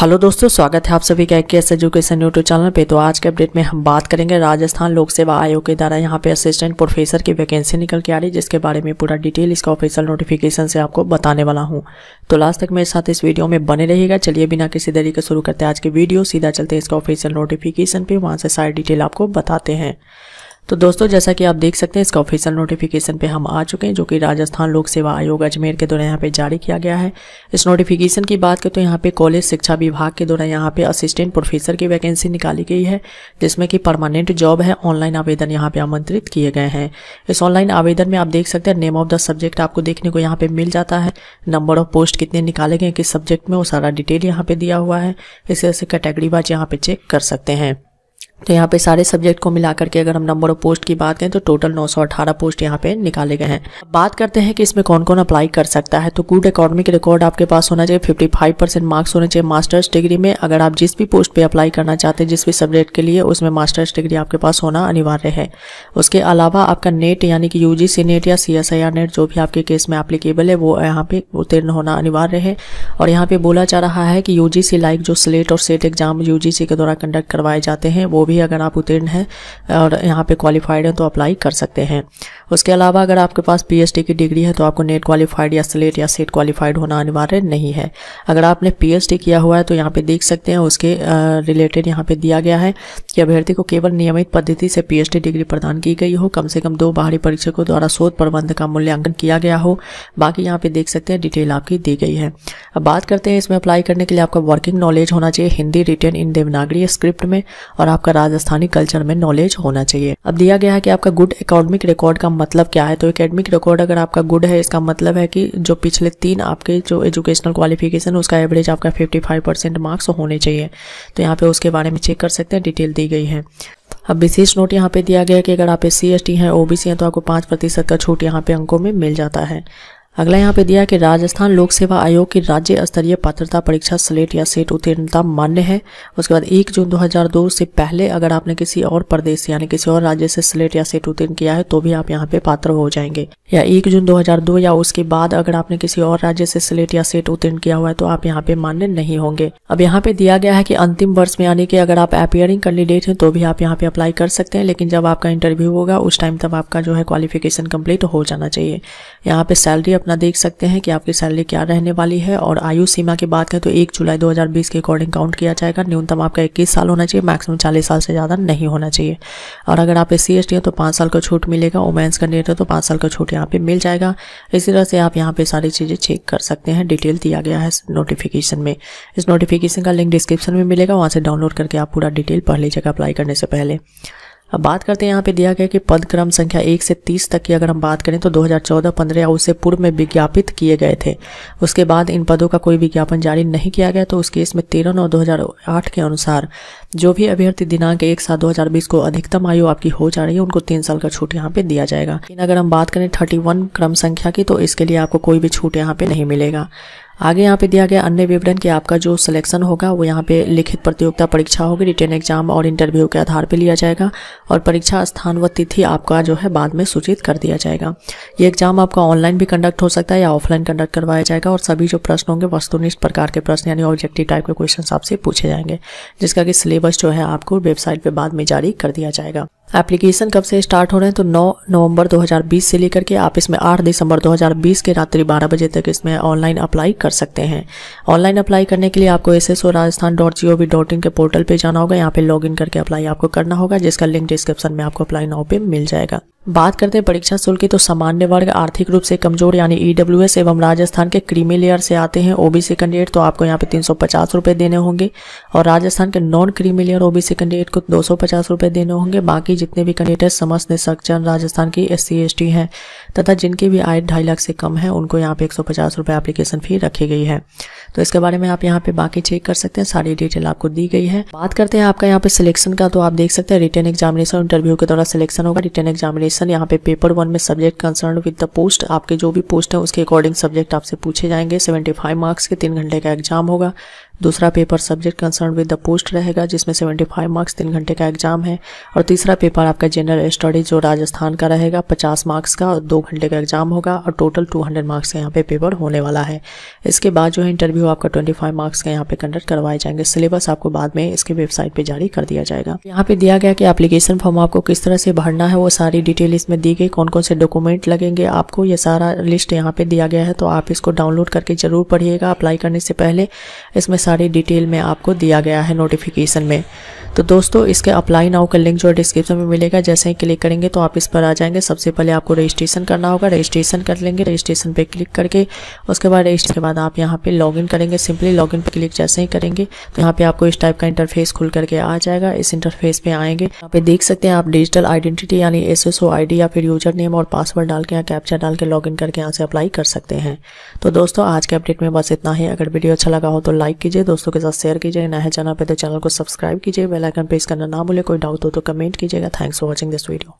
hello दोस्तों स्वागत है आप सभी का एक एस एजुकेशन यूट्यूब चैनल पे तो आज के अपडेट में हम बात करेंगे राजस्थान लोक सेवा आयोग के द्वारा यहाँ पे असिस्टेंट प्रोफेसर की वैकेंसी निकल के आ रही है जिसके बारे में पूरा डिटेल इसका ऑफिशियल नोटिफिकेशन से आपको बताने वाला हूँ तो लास्ट तक मेरे साथ इस वीडियो में बने रहेगा चलिए बिना किसी तरीके शुरू करते हैं आज की वीडियो सीधा चलते हैं इसका ऑफिशियल नोटिफिकेशन पर वहाँ से सारी डिटेल आपको बताते हैं तो दोस्तों जैसा कि आप देख सकते हैं इसका ऑफिशियल नोटिफिकेशन पे हम आ चुके हैं जो कि राजस्थान लोक सेवा आयोग अजमेर के द्वारा यहाँ पे जारी किया गया है इस नोटिफिकेशन की बात करें तो यहाँ पे कॉलेज शिक्षा विभाग के द्वारा यहाँ पे असिस्टेंट प्रोफेसर की वैकेंसी निकाली गई है जिसमें कि परमानेंट जॉब है ऑनलाइन आवेदन यहाँ पे आमंत्रित किए गए हैं इस ऑनलाइन आवेदन में आप देख सकते हैं नेम ऑफ द सब्जेक्ट आपको देखने को यहाँ पे मिल जाता है नंबर ऑफ पोस्ट कितने निकाले गए किस सब्जेक्ट में वो सारा डिटेल यहाँ पे दिया हुआ है इस तरह से कैटेगरी वाइज यहाँ पे चेक कर सकते हैं तो यहाँ पे सारे सब्जेक्ट को मिला करके अगर हम नंबर ऑफ पोस्ट की बात करें तो टोटल 918 पोस्ट यहाँ पे निकाले गए हैं बात करते हैं कि इसमें कौन कौन अप्लाई कर सकता है तो गुड इकोनॉमिक रिकॉर्ड आपके पास होना चाहिए 55 परसेंट मार्क्स होने चाहिए मास्टर्स डिग्री में अगर आप जिस भी पोस्ट पे अप्लाई करना चाहते हैं जिस भी सब्जेक्ट के लिए उसमें मास्टर्स डिग्री आपके पास होना अनिवार्य है उसके अलावा आपका नेट यानी कि यू नेट या सी नेट जो भी आपके केस में अप्लीकेबल है वो यहाँ पे उत्तीर्ण होना अनिवार्य है और यहाँ पे बोला जा रहा है कि यू लाइक जो स्लेट और सेट एग्जाम यू के द्वारा कंडक्ट करवाए जाते हैं वो भी अगर आप उत्तीर्ण हैं और यहाँ पे क्वालिफाइड हैं तो अप्लाई कर सकते हैं उसके अलावा अगर आपके पास पीएचडी की डिग्री है तो आपको नेट क्वालिफाइड या स्लेट या सेट क्वालिफाइड होना अनिवार्य नहीं है अगर आपने पीएचडी किया हुआ है तो यहाँ पे देख सकते हैं उसके रिलेटेड यहाँ पर दिया गया है कि अभ्यर्थी को केवल नियमित पद्धति से पीएचडी डिग्री प्रदान की गई हो कम से कम दो बाहरी परीक्षकों द्वारा शोध प्रबंध का मूल्यांकन किया गया हो बाकी यहाँ पे देख सकते हैं डिटेल आपकी दी गई है अब बात करते हैं इसमें अप्लाई करने के लिए आपका वर्किंग नॉलेज होना चाहिए Hindi written in Devanagari script में और आपका राजस्थानी कल्चर में नॉलेज होना चाहिए अब दिया गया है कि आपका गुड अकेडमिक रिकॉर्ड का मतलब क्या है तो अकेडमिक रिकॉर्ड अगर आपका गुड है इसका मतलब है कि जो पिछले तीन आपके जो एजुकेशनल क्वालिफिकेशन उसका एवरेज आपका 55 परसेंट मार्क्स होने चाहिए तो यहाँ पे उसके बारे में चेक कर सकते हैं डिटेल दी गई है अब विशेष नोट यहाँ पे दिया गया है कि अगर आप एस सी हैं ओ हैं तो आपको पाँच प्रतिशत का छूट यहाँ पे अंकों में मिल जाता है अगला यहाँ पे दिया कि राजस्थान लोक सेवा आयोग की राज्य स्तरीय पात्रता परीक्षा स्लेट या सेट उत्तीर्णता मान्य है उसके बाद एक जून 2002 से पहले अगर आपने किसी और प्रदेश यानी किसी और राज्य से स्लेट या सेट उत्तीर्ण किया है तो भी आप यहाँ पे पात्र हो जाएंगे या एक जून 2002 या उसके बाद अगर आपने किसी और राज्य से स्लेट या सेट उत्तीर्ण किया हुआ है तो आप यहाँ पे मान्य नहीं होंगे अब यहाँ पे दिया गया है की अंतिम वर्ष में यानी कि अगर आप अपियरिंग कैंडिडेट है तो भी आप यहाँ पे अप्लाई कर सकते हैं लेकिन जब आपका इंटरव्यू होगा उस टाइम तब आपका जो है क्वालिफिकेशन कम्प्लीट हो जाना चाहिए यहाँ पे सैलरी अपना देख सकते हैं कि आपकी सैलरी क्या रहने वाली है और आयु सीमा की बात करें तो एक जुलाई 2020 के अकॉर्डिंग काउंट किया जाएगा न्यूनतम आपका इक्कीस साल होना चाहिए मैक्सिमम चालीस साल से ज़्यादा नहीं होना चाहिए और अगर आप एस सी हैं तो पाँच साल का छूट मिलेगा वोमेंस कैंडिडेट है तो पाँच साल का छूट यहाँ पे मिल जाएगा इसी तरह से आप यहाँ पे सारी चीज़ें चेक कर सकते हैं डिटेल दिया गया है नोटिफिकेशन में इस नोटिफिकेशन का लिंक डिस्क्रिप्शन में मिलेगा वहाँ से डाउनलोड करके आप पूरा डिटेल पढ़ लीजिएगा अप्लाई करने से पहले अब बात करते हैं यहाँ पे दिया गया कि पद क्रम संख्या एक से तीस तक की अगर हम बात करें तो 2014-15 या उससे पूर्व में विज्ञापित किए गए थे उसके बाद इन पदों का कोई विज्ञापन जारी नहीं किया गया तो उस केस में तेरह नौ 2008 के अनुसार जो भी अभ्यर्थी दिनांक एक सात 2020 को अधिकतम आयु आपकी हो जा रही है उनको तीन साल का छूट यहाँ पे दिया जाएगा लेकिन अगर हम बात करें थर्टी क्रम संख्या की तो इसके लिए आपको कोई भी छूट यहाँ पे नहीं मिलेगा आगे यहाँ पे दिया गया अन्य विवरण कि आपका जो सिलेक्शन होगा वो यहाँ पे लिखित प्रतियोगिता परीक्षा होगी रिटर्न एग्जाम और इंटरव्यू के आधार पे लिया जाएगा और परीक्षा स्थान व तिथि आपका जो है बाद में सूचित कर दिया जाएगा ये एग्जाम आपका ऑनलाइन भी कंडक्ट हो सकता है या ऑफलाइन कंडक्ट करवाया जाएगा और सभी जो प्रश्न होंगे वस्तुनिष्ठ प्रकार के प्रश्न यानी ऑब्जेक्टिव टाइप के क्वेश्चन आपसे पूछे जाएंगे जिसका कि सिलेबस जो है आपको वेबसाइट पर बाद में जारी कर दिया जाएगा एप्लीकेशन कब से स्टार्ट हो रहे हैं तो 9 नवंबर 2020 से लेकर के आप इसमें 8 दिसंबर 2020 के रात्रि 12 बजे तक इसमें ऑनलाइन अप्लाई कर सकते हैं ऑनलाइन अप्लाई करने के लिए आपको S S Rajasthan dot G O V dot in के पोर्टल पे जाना होगा यहाँ पे लॉगिन करके अप्लाई आपको करना होगा जिसका लिंक डिस्क्रिप्शन में आपको अप्लाई नाउ पे मिल जाएगा बात करते हैं परीक्षा शुल्क की तो सामान्य वर्ग आर्थिक रूप से कमजोर यानी ईडब्ल्यू e एवं राजस्थान के क्रीमी लेयर से आते हैं ओबीसी कैंडिडेट तो आपको यहाँ पे तीन रुपए देने होंगे और राजस्थान के non creamy layer OBC candidate को दो रुपए देने होंगे बाकी जितने भी कैंडिडेट है समस्त निशक्चन राजस्थान की एस सी हैं तथा जिनकी भी आय ढाई लाख से कम है उनको यहाँ पे एक रुपए एप्लीकेशन फी रखी गई है तो इसके बारे में आप यहाँ पे बाकी चेक कर सकते हैं सारी डिटेल आपको दी गई है बात करते हैं आपका यहाँ पे सिलेक्शन का तो आप देख सकते हैं रिटर्न एग्जामिनेशन इंटरव्यू के द्वारा सिलेक्शन होगा रिटर्न एग्जामिनेशन कंडीशन यहाँ पे पेपर वन में subject concern with the post आपके जो भी पोस्ट है उसके अकॉर्डिंग सब्जेक्ट आपसे पूछे जाएंगे 75 मार्क्स के तीन घंटे का एग्जाम होगा दूसरा paper subject concern with the post रहेगा जिसमें 75 मार्क्स तीन घंटे का एग्जाम है और तीसरा पेपर आपका जनरल स्टडी जो राजस्थान का रहेगा 50 मार्क्स का और दो घंटे का एग्जाम होगा और टोटल 200 मार्क्स का यहाँ पे पेपर होने वाला है इसके बाद जो है इंटरव्यू आपका 25 मार्क्स का यहाँ पे कंडक्ट करवाए जाएंगे सिलेबस आपको बाद में इसके वेबसाइट पर जारी कर दिया जाएगा यहाँ पे दिया गया कि एप्लीकेशन फॉर्म आपको किस तरह से भरना है वो सारी डिटेल इसमें दी गई कौन कौन से डॉक्यूमेंट लगेंगे आपको ये सारा लिस्ट यहाँ पे दिया गया है तो आप इसको डाउनलोड करके जरूर पढ़िएगा अप्लाई करने से पहले इसमें सारी डिटेल में आपको दिया गया है नोटिफिकेशन में तो दोस्तों इसके अप्लाई नाउ का लिंक जो डिस्क्रिप्शन में मिलेगा जैसे ही क्लिक करेंगे तो आप इस पर आ जाएंगे सबसे पहले आपको रजिस्ट्रेशन करना होगा रजिस्ट्रेशन कर लेंगे रजिस्ट्रेशन पे क्लिक करके उसके बाद रजिस्ट्रेशन के बाद आप यहाँ पे लॉगिन करेंगे सिंपली लॉगिन पे क्लिक जैसे ही करेंगे तो यहाँ पे आपको इस टाइप का इंटरफेस खुल करके आ जाएगा इस इंटरफेस पे आएंगे यहाँ पे देख सकते हैं आप डिजिटल आइडेंटिटी यानी एस एस या फिर यूजर नेम और पासवर्ड डाल के यहाँ कैप्चर डाल के लॉग करके यहाँ से अप्लाई कर सकते हैं तो दोस्तों आज के अपडेट में बस इतना ही अगर वीडियो अच्छा लगा हो तो लाइक कीजिए कीजिए दोस्तों के साथ शेयर कीजिए नया चैनल पर तो चैनल को सब्सक्राइब कीजिए आइकन प्रेस करना ना भूले कोई डाउट हो तो कमेंट कीजिएगा thanks for watching this video